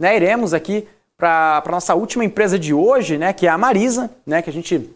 Né? Iremos aqui para a nossa última empresa de hoje, né? que é a Marisa, né? que a gente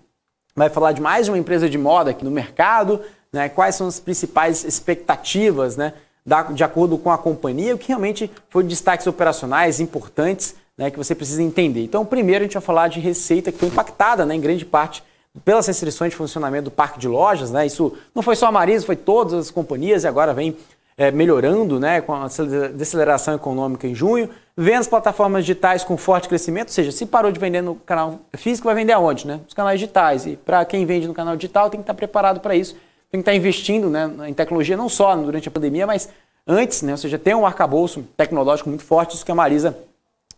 vai falar de mais uma empresa de moda aqui no mercado, né? quais são as principais expectativas né? Da, de acordo com a companhia, o que realmente foi destaques operacionais importantes né? que você precisa entender. Então, primeiro a gente vai falar de receita que foi impactada né? em grande parte pelas restrições de funcionamento do parque de lojas, né? Isso não foi só a Marisa, foi todas as companhias e agora vem é, melhorando né, com a deceleração econômica em junho, vendo as plataformas digitais com forte crescimento, ou seja, se parou de vender no canal físico, vai vender aonde? Né? Os canais digitais. E para quem vende no canal digital tem que estar tá preparado para isso, tem que estar tá investindo né, em tecnologia não só durante a pandemia, mas antes, né? ou seja, tem um arcabouço tecnológico muito forte, isso que a Marisa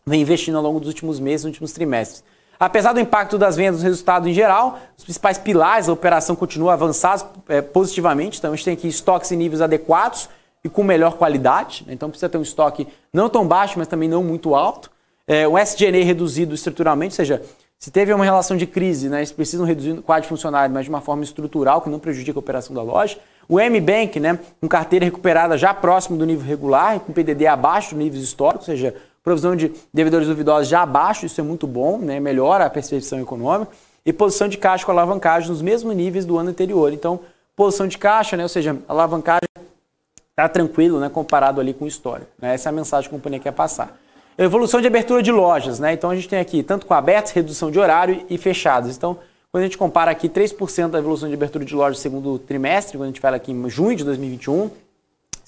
vem investindo ao longo dos últimos meses, nos últimos trimestres. Apesar do impacto das vendas no resultado em geral, os principais pilares da operação continuam avançados é, positivamente, então a gente tem aqui estoques em níveis adequados, e com melhor qualidade. Né? Então precisa ter um estoque não tão baixo, mas também não muito alto. É, um SG&A reduzido estruturalmente, ou seja, se teve uma relação de crise, né, eles precisam reduzir o quadro de funcionário, mas de uma forma estrutural que não prejudica a operação da loja. O M-Bank, né, com carteira recuperada já próximo do nível regular, com PDD abaixo do nível histórico, ou seja, provisão de devedores duvidosos já abaixo, isso é muito bom, né, melhora a percepção econômica. E posição de caixa com alavancagem nos mesmos níveis do ano anterior. Então, posição de caixa, né, ou seja, alavancagem Tá tranquilo, né? Comparado ali com o histórico. Né? Essa é a mensagem que a companhia quer passar. Evolução de abertura de lojas, né? Então a gente tem aqui tanto com abertos, redução de horário e fechados. Então, quando a gente compara aqui 3% da evolução de abertura de lojas no segundo trimestre, quando a gente fala aqui em junho de 2021,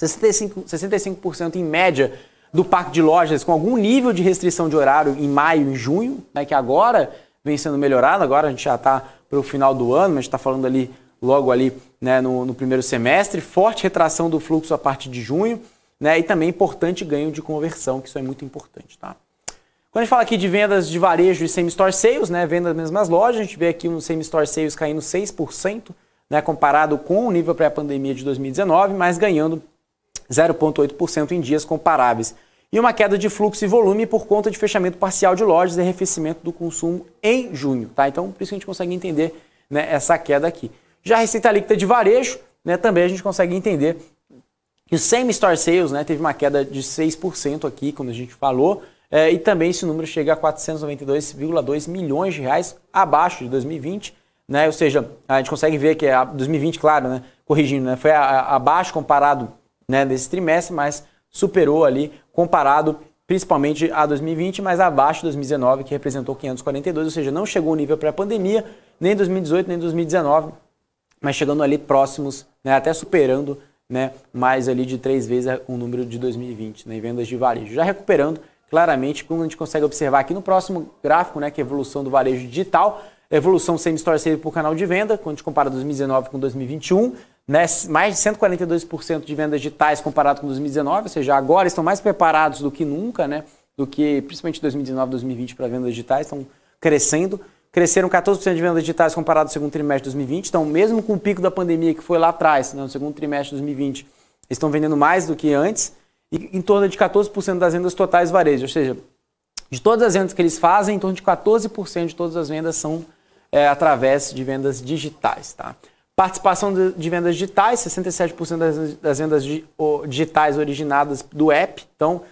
65%, 65% em média do parque de lojas com algum nível de restrição de horário em maio e junho, né? Que agora vem sendo melhorado, agora a gente já está para o final do ano, mas a gente está falando ali logo ali né, no, no, primeiro semestre, forte retração do fluxo a partir de junho, né, e também importante ganho de conversão, que isso é muito importante. Tá? Quando a gente fala aqui de vendas de varejo e same-store sales, né, vendas nas mesmas lojas, a gente vê aqui um same-store sales caindo 6%, né, comparado com o nível pré-pandemia de 2019, mas ganhando 0,8% em dias comparáveis. E uma queda de fluxo e volume por conta de fechamento parcial de lojas e arrefecimento do consumo em junho. Tá? Então, por isso que a gente consegue entender né, essa queda aqui. Já a receita líquida de varejo, né, também a gente consegue entender que o same-store sales né, teve uma queda de 6% aqui, quando a gente falou, é, e também esse número chega a 492,2 milhões de reais abaixo de 2020, né? Ou seja, a gente consegue ver que é 2020, claro, né? Corrigindo, né? Foi abaixo comparado né, desse trimestre, mas superou ali comparado principalmente a 2020, mas abaixo de 2019, que representou 542, ou seja, não chegou ao nível pré-pandemia, nem 2018, nem 2019, mas chegando ali próximos, né, até superando né, mais ali de três vezes o número de 2020 né, em vendas de varejo. Já recuperando claramente, como a gente consegue observar aqui no próximo gráfico, né, que é a evolução do varejo digital, evolução sem história sale por canal de venda, quando a gente compara 2019 com 2021, né, mais de 142% de vendas digitais comparado com 2019, ou seja, agora estão mais preparados do que nunca, né, do que principalmente 2019, 2020 para vendas digitais, estão crescendo cresceram 14% de vendas digitais comparado ao segundo trimestre de 2020. Então, mesmo com o pico da pandemia que foi lá atrás, né, no segundo trimestre de 2020, eles estão vendendo mais do que antes, e em torno de 14% das vendas totais varejo. Ou seja, de todas as vendas que eles fazem, em torno de 14% de todas as vendas são é, através de vendas digitais. Tá? Participação de, de vendas digitais, 67% das, das vendas di, o, digitais originadas do app. Então,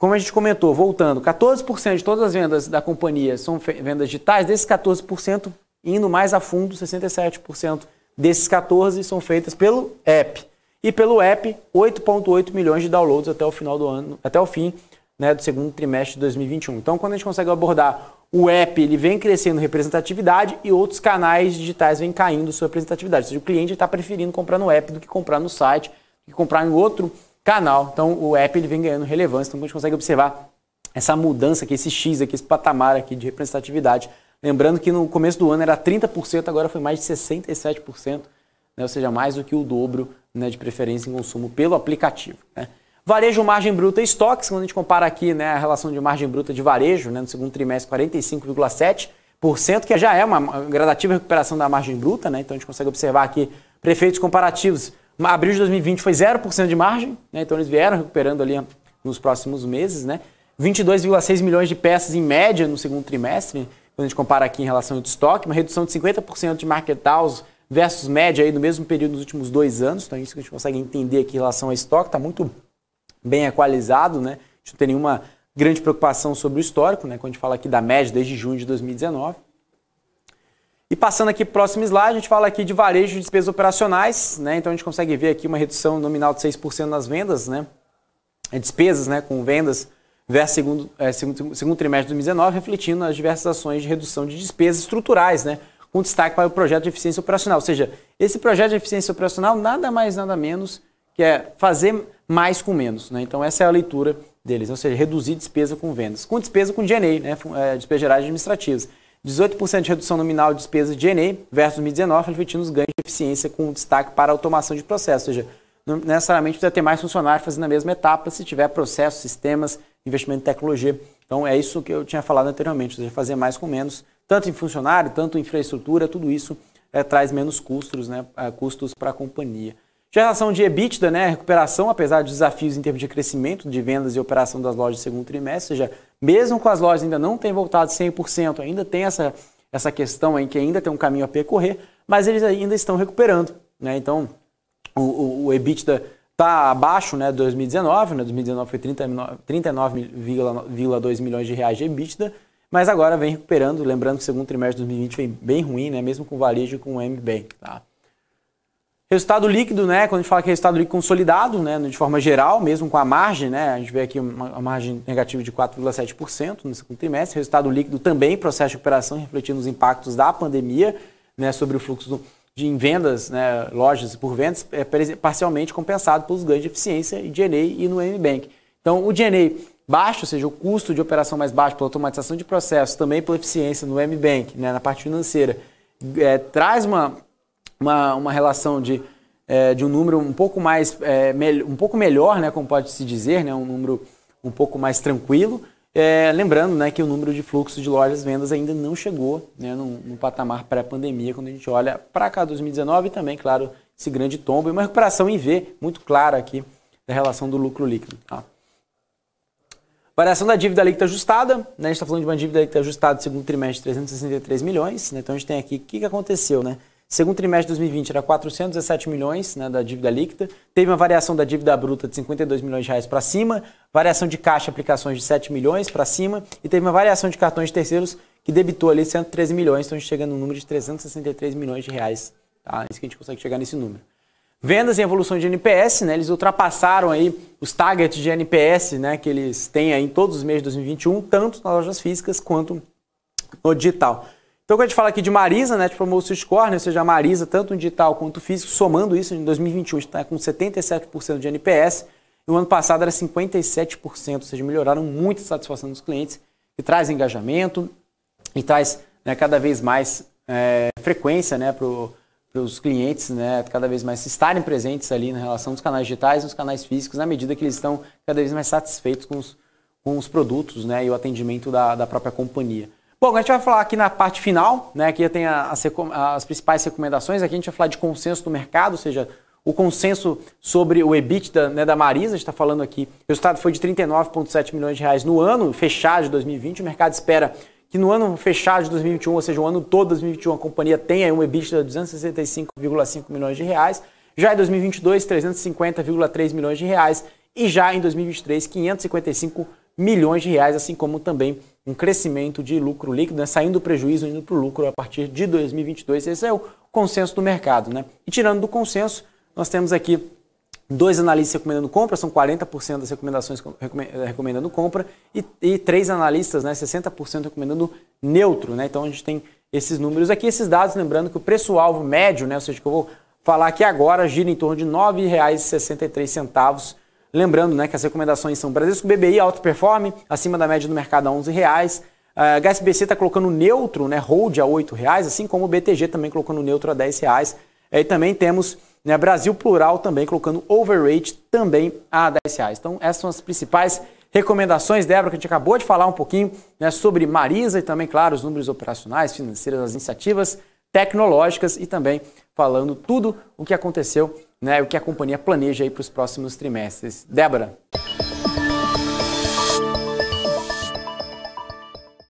como a gente comentou, voltando, 14% de todas as vendas da companhia são vendas digitais, desses 14%, indo mais a fundo, 67% desses 14 são feitas pelo app. E pelo app, 8.8 milhões de downloads até o final do ano, até o fim né, do segundo trimestre de 2021. Então, quando a gente consegue abordar o app, ele vem crescendo representatividade e outros canais digitais vêm caindo sua representatividade. Ou seja, o cliente está preferindo comprar no app do que comprar no site, do que comprar em outro canal. Então o app ele vem ganhando relevância, então a gente consegue observar essa mudança aqui, esse X aqui, esse patamar aqui de representatividade. Lembrando que no começo do ano era 30%, agora foi mais de 67%, né? ou seja, mais do que o dobro né, de preferência em consumo pelo aplicativo. Né? Varejo, margem bruta e estoques, quando a gente compara aqui né, a relação de margem bruta de varejo, né, no segundo trimestre 45,7%, que já é uma gradativa recuperação da margem bruta, né? então a gente consegue observar aqui prefeitos comparativos Abril de 2020 foi 0% de margem, né? então eles vieram recuperando ali ah, nos próximos meses. Né? 22,6 milhões de peças em média no segundo trimestre, quando a gente compara aqui em relação ao estoque, uma redução de 50% de market house versus média aí do mesmo período nos últimos dois anos. Então, é isso que a gente consegue entender aqui em relação ao estoque, está muito bem equalizado, né? A gente não tem nenhuma grande preocupação sobre o histórico, né? Quando a gente fala aqui da média desde junho de 2019. E passando aqui para o próximo slide, a gente fala aqui de varejo de despesas operacionais, né? Então a gente consegue ver aqui uma redução nominal de 6% nas vendas, né? É, despesas né? com vendas versus segundo, é, segundo, segundo trimestre de 2019, refletindo as diversas ações de redução de despesas estruturais, né? Com destaque para o projeto de eficiência operacional. Ou seja, esse projeto de eficiência operacional nada mais, nada menos que é fazer mais com menos, né? Então essa é a leitura deles, ou seja, reduzir despesa com vendas. Com despesa com DNA, né? É, despesas gerais administrativas. 18% de redução nominal de despesas de ENEI versus 2019, refletindo os ganhos de eficiência com destaque para automação de processos. Ou seja, não necessariamente precisa ter mais funcionários fazendo a mesma etapa se tiver processos, sistemas, investimento em tecnologia. Então é isso que eu tinha falado anteriormente, ou seja, fazer mais com menos, tanto em funcionário, tanto em infraestrutura, tudo isso é, traz menos custos, né, eh, custos para a companhia. Geração de EBITDA, né, recuperação, apesar dos desafios em termos de crescimento de vendas e operação das lojas no segundo trimestre, ou seja, mesmo com as lojas ainda não tem voltado 100%, ainda tem essa, essa questão em que ainda tem um caminho a percorrer, mas eles ainda estão recuperando. Né? Então, o, o, o EBITDA está abaixo né, 2019, né? 2019 foi 39,2 39, milhões de reais de EBITDA, mas agora vem recuperando, lembrando que o segundo trimestre de 2020 foi bem ruim, né? mesmo com varejo e com o MBank. Tá? Resultado líquido, né? Quando a gente fala que é resultado líquido consolidado, né? De forma geral, mesmo com a margem, né? A gente vê aqui uma, margem negativa de 4,7% no segundo trimestre. Resultado líquido também, processo de operação refletindo os impactos da pandemia, né? Sobre o fluxo de vendas, né? Lojas por vendas, é parcialmente compensado pelos ganhos de eficiência em DNA e no M-Bank. Então, o DNA baixo, ou seja, o custo de operação mais baixo pela automatização de processos, também pela eficiência no MBank, né? Na parte financeira, é, traz uma uma, uma relação de, é, de um número um pouco mais é, um pouco melhor, né, como pode se dizer, né, um número um pouco mais tranquilo. É, lembrando né, que o número de fluxo de lojas vendas ainda não chegou né, no, no patamar pré-pandemia, quando a gente olha para cá 2019 e também, claro, esse grande tombo e uma recuperação em V muito clara aqui da relação do lucro líquido. Tá? Variação da dívida líquida ajustada, né, a gente está falando de uma dívida líquida ajustada segundo trimestre de 363 milhões, né, então a gente tem aqui o que, que aconteceu, né? Segundo trimestre de 2020 era 417 milhões né, da dívida líquida. Teve uma variação da dívida bruta de 52 milhões de reais para cima, variação de caixa aplicações de 7 milhões para cima e teve uma variação de cartões de terceiros que debitou ali 113 milhões, então a gente chega no número de 363 milhões de reais. Tá? É isso que a gente consegue chegar nesse número. Vendas e evolução de NPS, né, eles ultrapassaram aí os targets de NPS né, que eles têm aí em todos os meses de 2021, tanto nas lojas físicas quanto no digital. Então, quando a gente fala aqui de Marisa, Net né, Promotion Score, né, ou seja, a Marisa, tanto digital quanto físico, somando isso, em 2021 está com 77% de NPS, e o ano passado era 57%, ou seja, melhoraram muito a satisfação dos clientes, que traz engajamento e traz né, cada vez mais é, frequência né, para os clientes, né, cada vez mais estarem presentes ali na relação dos canais digitais e dos canais físicos, na medida que eles estão cada vez mais satisfeitos com os, com os produtos né, e o atendimento da, da própria companhia. Bom, a gente vai falar aqui na parte final, né? Aqui tem as, as principais recomendações. Aqui a gente vai falar de consenso do mercado, ou seja, o consenso sobre o EBITDA né, da Marisa, a gente está falando aqui, o resultado foi de 39,7 milhões de reais no ano fechado de 2020. O mercado espera que no ano fechado de 2021, ou seja, o ano todo de 2021, a companhia tenha um EBITDA de 265,5 milhões de reais. Já em 2022, 350,3 milhões de reais. E já em 2023, 555 milhões de reais, assim como também um crescimento de lucro líquido, né? saindo do prejuízo, indo para o lucro a partir de 2022. Esse é o consenso do mercado. Né? E tirando do consenso, nós temos aqui dois analistas recomendando compra, são 40% das recomendações eh, recomendando compra, e, e três analistas, né, 60% recomendando neutro. Né? Então a gente tem esses números aqui, esses dados, lembrando que o preço-alvo médio, né, ou seja, que eu vou falar aqui agora, gira em torno de R$ 9,63 Lembrando né, que as recomendações são Bradesco BBI alto performe, acima da média do mercado a R$ reais. a ah, HSBC está colocando neutro, né, hold a R$ reais, assim como o BTG também colocando neutro a R$ reais. É, e também temos né, Brasil Plural também colocando overrate também a R$ reais. Então essas são as principais recomendações, Débora, que a gente acabou de falar um pouquinho né, sobre Marisa e também, claro, os números operacionais, financeiros, as iniciativas tecnológicas e também falando tudo o que aconteceu né, o que a companhia planeja para os próximos trimestres. Débora.